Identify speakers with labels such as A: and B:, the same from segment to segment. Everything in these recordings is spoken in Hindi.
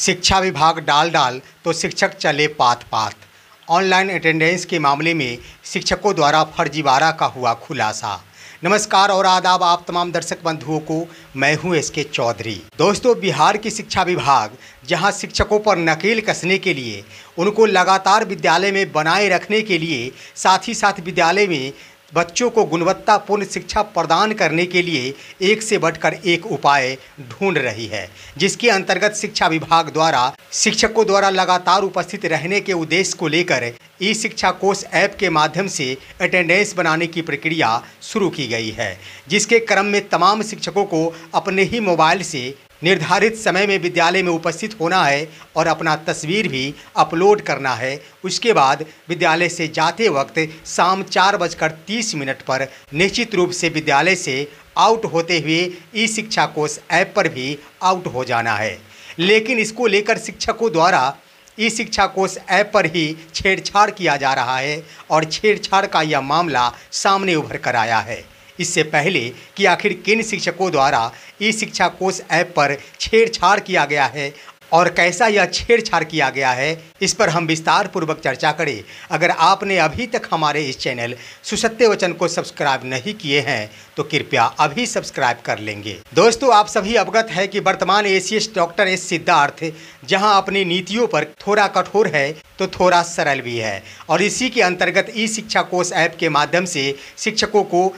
A: शिक्षा विभाग डाल डाल तो शिक्षक चले पात पात ऑनलाइन अटेंडेंस के मामले में शिक्षकों द्वारा फर्जीवाड़ा का हुआ खुलासा नमस्कार और आदाब आप तमाम दर्शक बंधुओं को मैं हूं एस के चौधरी दोस्तों बिहार की शिक्षा विभाग जहां शिक्षकों पर नकेल कसने के लिए उनको लगातार विद्यालय में बनाए रखने के लिए साथ ही साथ विद्यालय में बच्चों को गुणवत्तापूर्ण शिक्षा प्रदान करने के लिए एक से बढ़कर एक उपाय ढूंढ रही है जिसके अंतर्गत शिक्षा विभाग द्वारा शिक्षकों द्वारा लगातार उपस्थित रहने के उद्देश्य को लेकर ई शिक्षा कोष ऐप के माध्यम से अटेंडेंस बनाने की प्रक्रिया शुरू की गई है जिसके क्रम में तमाम शिक्षकों को अपने ही मोबाइल से निर्धारित समय में विद्यालय में उपस्थित होना है और अपना तस्वीर भी अपलोड करना है उसके बाद विद्यालय से जाते वक्त शाम चार बजकर तीस मिनट पर निश्चित रूप से विद्यालय से आउट होते हुए ई शिक्षा कोष ऐप पर भी आउट हो जाना है लेकिन इसको लेकर शिक्षकों द्वारा ई शिक्षा कोष ऐप पर ही छेड़छाड़ किया जा रहा है और छेड़छाड़ का यह मामला सामने उभर कर आया है इससे पहले कि आखिर किन शिक्षकों द्वारा ई शिक्षा कोष ऐप पर छेड़छाड़ किया गया है और कैसा यह छेड़छाड़ किया गया है इस पर हम विस्तार पूर्वक चर्चा करें अगर आपने अभी तक हमारे इस चैनल सुसत्य वचन को सब्सक्राइब नहीं किए हैं तो कृपया अभी सब्सक्राइब कर लेंगे दोस्तों आप सभी अवगत है कि वर्तमान एसीएस डॉक्टर एस सिद्धार्थ जहां अपनी नीतियों पर थोड़ा कठोर है तो थोड़ा सरल भी है और इसी के अंतर्गत ई शिक्षा कोष ऐप के माध्यम से शिक्षकों को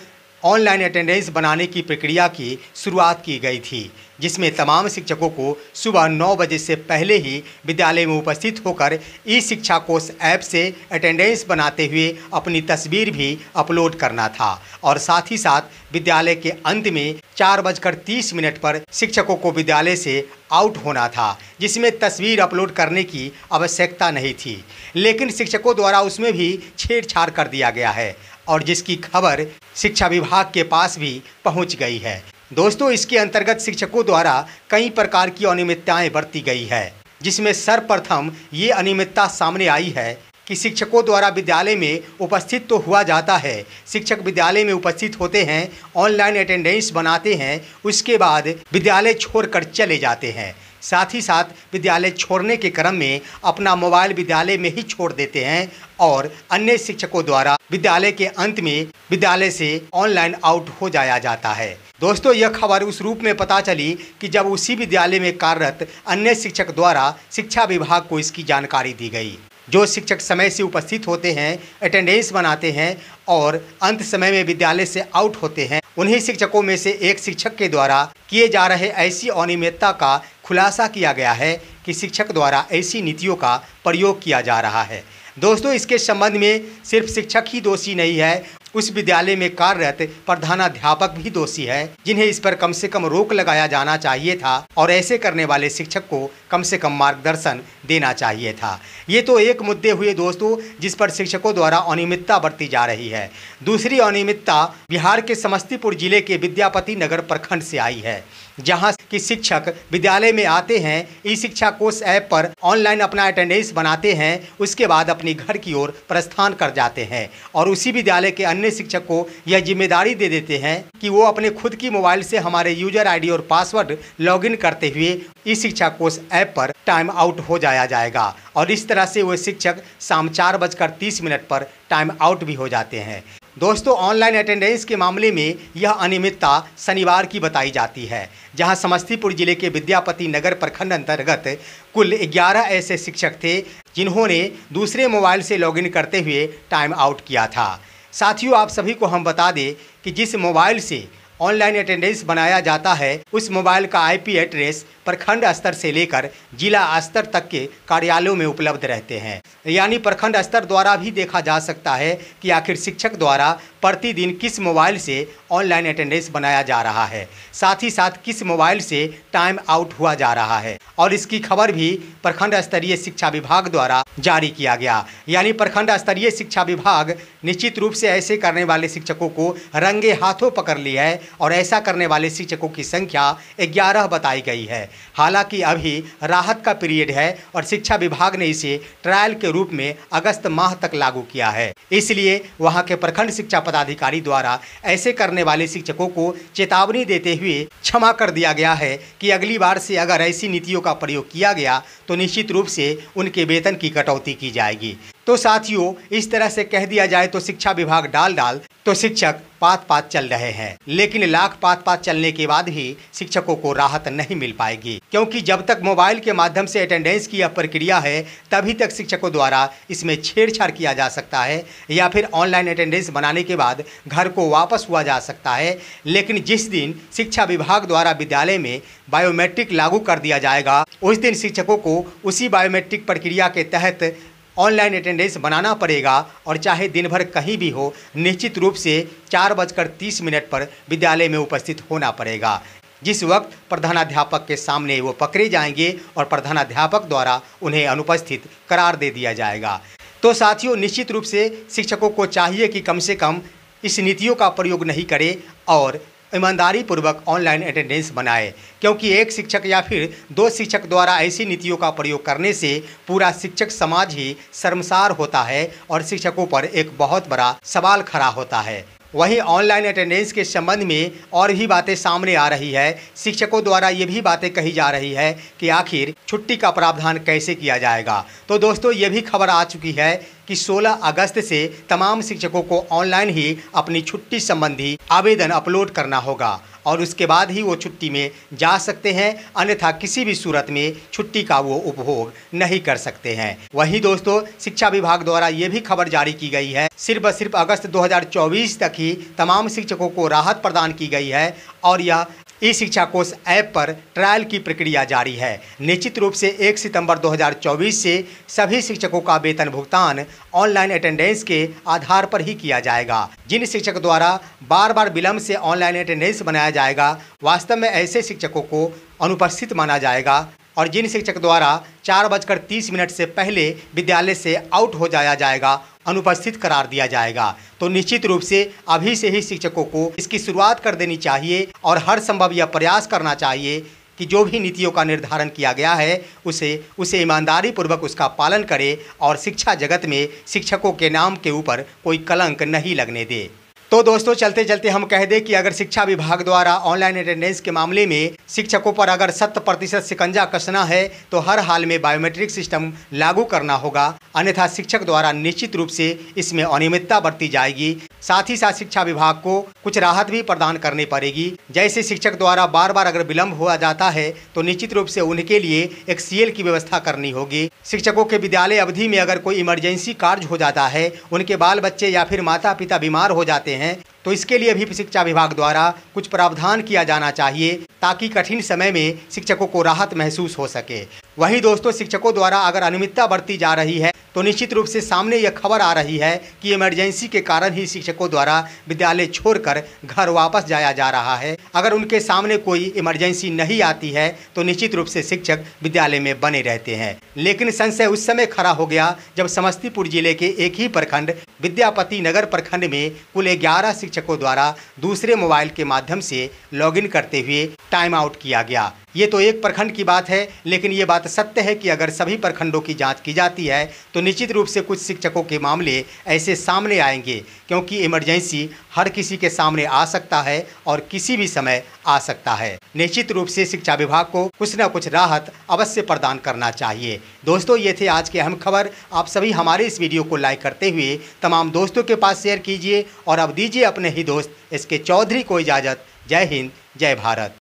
A: ऑनलाइन अटेंडेंस बनाने की प्रक्रिया की शुरुआत की गई थी जिसमें तमाम शिक्षकों को सुबह नौ बजे से पहले ही विद्यालय में उपस्थित होकर ई शिक्षा कोष ऐप से अटेंडेंस बनाते हुए अपनी तस्वीर भी अपलोड करना था और साथ ही साथ विद्यालय के अंत में चार बजकर तीस मिनट पर शिक्षकों को विद्यालय से आउट होना था जिसमें तस्वीर अपलोड करने की आवश्यकता नहीं थी लेकिन शिक्षकों द्वारा उसमें भी छेड़छाड़ कर दिया गया है और जिसकी खबर शिक्षा विभाग के पास भी पहुंच गई है दोस्तों इसके अंतर्गत शिक्षकों द्वारा कई प्रकार की अनियमितताएं बरती गई है जिसमें सर्वप्रथम ये अनियमितता सामने आई है कि शिक्षकों द्वारा विद्यालय में उपस्थित तो हुआ जाता है शिक्षक विद्यालय में उपस्थित होते हैं ऑनलाइन अटेंडेंस बनाते हैं उसके बाद विद्यालय छोड़कर चले जाते हैं साथ ही साथ विद्यालय छोड़ने के क्रम में अपना मोबाइल विद्यालय में ही छोड़ देते हैं और अन्य शिक्षकों द्वारा विद्यालय के अंत में विद्यालय से ऑनलाइन आउट हो जाया जाता है दोस्तों यह खबर उस रूप में पता चली कि जब उसी विद्यालय में कार्यरत अन्य शिक्षक द्वारा शिक्षा विभाग को इसकी जानकारी दी गई जो शिक्षक समय से उपस्थित होते हैं अटेंडेंस बनाते हैं और अंत समय में विद्यालय से आउट होते हैं उन्हीं शिक्षकों में से एक शिक्षक के द्वारा किए जा रहे ऐसी अनियमितता का खुलासा किया गया है कि शिक्षक द्वारा ऐसी नीतियों का प्रयोग किया जा रहा है दोस्तों इसके संबंध में सिर्फ शिक्षक ही दोषी नहीं है उस विद्यालय में कार्यरत प्रधानाध्यापक भी दोषी है जिन्हें इस पर कम से कम रोक लगाया जाना चाहिए था और ऐसे करने वाले शिक्षक को कम से कम मार्गदर्शन देना चाहिए था ये तो एक मुद्दे हुए दोस्तों जिस पर शिक्षकों द्वारा अनियमितता बरती जा रही है दूसरी अनियमितता बिहार के समस्तीपुर जिले के विद्यापति नगर प्रखंड से आई है जहाँ कि शिक्षक विद्यालय में आते हैं ई शिक्षा कोर्स ऐप पर ऑनलाइन अपना अटेंडेंस बनाते हैं उसके बाद अपनी घर की ओर प्रस्थान कर जाते हैं और उसी विद्यालय के अन्य अन्य शिक्षक को यह जिम्मेदारी दे देते हैं कि वो अपने खुद की मोबाइल से हमारे यूजर आईडी और पासवर्ड लॉगिन करते हुए इस शिक्षा कोष ऐप पर टाइम आउट हो जाया जाएगा और इस तरह से वह शिक्षक शाम चार बजकर तीस मिनट पर टाइम आउट भी हो जाते हैं दोस्तों ऑनलाइन अटेंडेंस के मामले में यह अनियमितता शनिवार की बताई जाती है जहां समस्तीपुर जिले के विद्यापति नगर प्रखंड अंतर्गत कुल 11 ऐसे शिक्षक थे जिन्होंने दूसरे मोबाइल से लॉगिन करते हुए टाइम आउट किया था साथियों आप सभी को हम बता दें कि जिस मोबाइल से ऑनलाइन अटेंडेंस बनाया जाता है उस मोबाइल का आईपी एड्रेस प्रखंड स्तर से लेकर जिला स्तर तक के कार्यालयों में उपलब्ध रहते हैं यानी प्रखंड स्तर द्वारा भी देखा जा सकता है कि आखिर शिक्षक द्वारा प्रतिदिन किस मोबाइल से ऑनलाइन अटेंडेंस बनाया जा रहा है साथ ही साथ किस मोबाइल से टाइम आउट हुआ जा रहा है और इसकी खबर भी प्रखंड स्तरीय शिक्षा विभाग द्वारा जारी किया गया यानी प्रखंड स्तरीय शिक्षा विभाग निश्चित रूप से ऐसे करने वाले शिक्षकों को रंगे हाथों पकड़ लिया है और ऐसा करने वाले शिक्षकों की संख्या ग्यारह बताई गई है हालांकि अभी राहत का पीरियड है और शिक्षा विभाग ने इसे ट्रायल के रूप में अगस्त माह तक लागू किया है इसलिए वहाँ के प्रखंड शिक्षा पदाधिकारी द्वारा ऐसे करने वाले शिक्षकों को चेतावनी देते हुए क्षमा कर दिया गया है कि अगली बार से अगर ऐसी नीतियों का प्रयोग किया गया तो निश्चित रूप से उनके वेतन की कटौती की जाएगी तो साथियों इस तरह से कह दिया जाए तो शिक्षा विभाग डाल डाल तो शिक्षक पात पात चल रहे हैं लेकिन लाख पात पात चलने के बाद भी शिक्षकों को राहत नहीं मिल पाएगी क्योंकि जब तक मोबाइल के माध्यम से अटेंडेंस की यह प्रक्रिया है तभी तक शिक्षकों द्वारा इसमें छेड़छाड़ किया जा सकता है या फिर ऑनलाइन अटेंडेंस बनाने के बाद घर को वापस हुआ जा सकता है लेकिन जिस दिन शिक्षा विभाग द्वारा विद्यालय में बायोमेट्रिक लागू कर दिया जाएगा उस दिन शिक्षकों को उसी बायोमेट्रिक प्रक्रिया के तहत ऑनलाइन अटेंडेंस बनाना पड़ेगा और चाहे दिन भर कहीं भी हो निश्चित रूप से चार बजकर तीस मिनट पर विद्यालय में उपस्थित होना पड़ेगा जिस वक्त प्रधानाध्यापक के सामने वो पकड़े जाएंगे और प्रधानाध्यापक द्वारा उन्हें अनुपस्थित करार दे दिया जाएगा तो साथियों निश्चित रूप से शिक्षकों को चाहिए कि कम से कम इस नीतियों का प्रयोग नहीं करें और ईमानदारी पूर्वक ऑनलाइन अटेंडेंस बनाए क्योंकि एक शिक्षक या फिर दो शिक्षक द्वारा ऐसी नीतियों का प्रयोग करने से पूरा शिक्षक समाज ही शर्मसार होता है और शिक्षकों पर एक बहुत बड़ा सवाल खड़ा होता है वहीं ऑनलाइन अटेंडेंस के संबंध में और भी बातें सामने आ रही है शिक्षकों द्वारा ये भी बातें कही जा रही है कि आखिर छुट्टी का प्रावधान कैसे किया जाएगा तो दोस्तों ये भी खबर आ चुकी है कि 16 अगस्त से तमाम शिक्षकों को ऑनलाइन ही अपनी छुट्टी संबंधी आवेदन अपलोड करना होगा और उसके बाद ही वो छुट्टी में जा सकते हैं अन्यथा किसी भी सूरत में छुट्टी का वो उपभोग नहीं कर सकते हैं वही दोस्तों शिक्षा विभाग द्वारा ये भी खबर जारी की गई है सिर्फ सिर्फ अगस्त 2024 तक ही तमाम शिक्षकों को राहत प्रदान की गई है और यह ई शिक्षा कोष ऐप पर ट्रायल की प्रक्रिया जारी है निश्चित रूप से 1 सितंबर 2024 से सभी शिक्षकों का वेतन भुगतान ऑनलाइन अटेंडेंस के आधार पर ही किया जाएगा जिन शिक्षक द्वारा बार बार विलम्ब से ऑनलाइन अटेंडेंस बनाया जाएगा वास्तव में ऐसे शिक्षकों को अनुपस्थित माना जाएगा और जिन शिक्षक द्वारा चार बजकर तीस मिनट से पहले विद्यालय से आउट हो जाया जाएगा अनुपस्थित करार दिया जाएगा तो निश्चित रूप से अभी से ही शिक्षकों को इसकी शुरुआत कर देनी चाहिए और हर संभव यह प्रयास करना चाहिए कि जो भी नीतियों का निर्धारण किया गया है उसे उसे ईमानदारी पूर्वक उसका पालन करे और शिक्षा जगत में शिक्षकों के नाम के ऊपर कोई कलंक नहीं लगने दे तो दोस्तों चलते चलते हम कह दें कि अगर शिक्षा विभाग द्वारा ऑनलाइन अटेंडेंस के मामले में शिक्षकों पर अगर शत प्रतिशत शिकंजा कसना है तो हर हाल में बायोमेट्रिक सिस्टम लागू करना होगा अन्यथा शिक्षक द्वारा निश्चित रूप से इसमें अनियमितता बरती जाएगी साथ ही साथ शिक्षा विभाग को कुछ राहत भी प्रदान करनी पड़ेगी जैसे शिक्षक द्वारा बार बार अगर विलम्ब हुआ जाता है तो निश्चित रूप से उनके लिए एक सीएल की व्यवस्था करनी होगी शिक्षकों के विद्यालय अवधि में अगर कोई इमरजेंसी कार्य हो जाता है उनके बाल बच्चे या फिर माता पिता बीमार हो जाते हैं तो इसके लिए भी शिक्षा विभाग द्वारा कुछ प्रावधान किया जाना चाहिए ताकि कठिन समय में शिक्षकों को राहत महसूस हो सके वहीं दोस्तों शिक्षकों द्वारा अगर अनियमितता बढ़ती जा रही है तो निश्चित रूप से सामने यह खबर आ रही है कि इमरजेंसी के कारण ही शिक्षकों द्वारा विद्यालय छोड़कर घर वापस जाया जा रहा है अगर उनके सामने कोई इमरजेंसी नहीं आती है तो निश्चित रूप से शिक्षक विद्यालय में बने रहते हैं लेकिन संशय उस समय खड़ा हो गया जब समस्तीपुर जिले के एक ही प्रखंड विद्यापति नगर प्रखंड में कुल ग्यारह शिक्षकों द्वारा दूसरे मोबाइल के माध्यम से लॉग करते हुए टाइम आउट किया गया ये तो एक प्रखंड की बात है लेकिन ये बात सत्य है कि अगर सभी प्रखंडों की जांच की जाती है तो निश्चित रूप से कुछ शिक्षकों के मामले ऐसे सामने आएंगे क्योंकि इमरजेंसी हर किसी के सामने आ सकता है और किसी भी समय आ सकता है निश्चित रूप से शिक्षा विभाग को कुछ न कुछ राहत अवश्य प्रदान करना चाहिए दोस्तों ये थे आज के अहम खबर आप सभी हमारे इस वीडियो को लाइक करते हुए तमाम दोस्तों के पास शेयर कीजिए और अब दीजिए अपने ही दोस्त एस चौधरी को इजाज़त जय हिंद जय भारत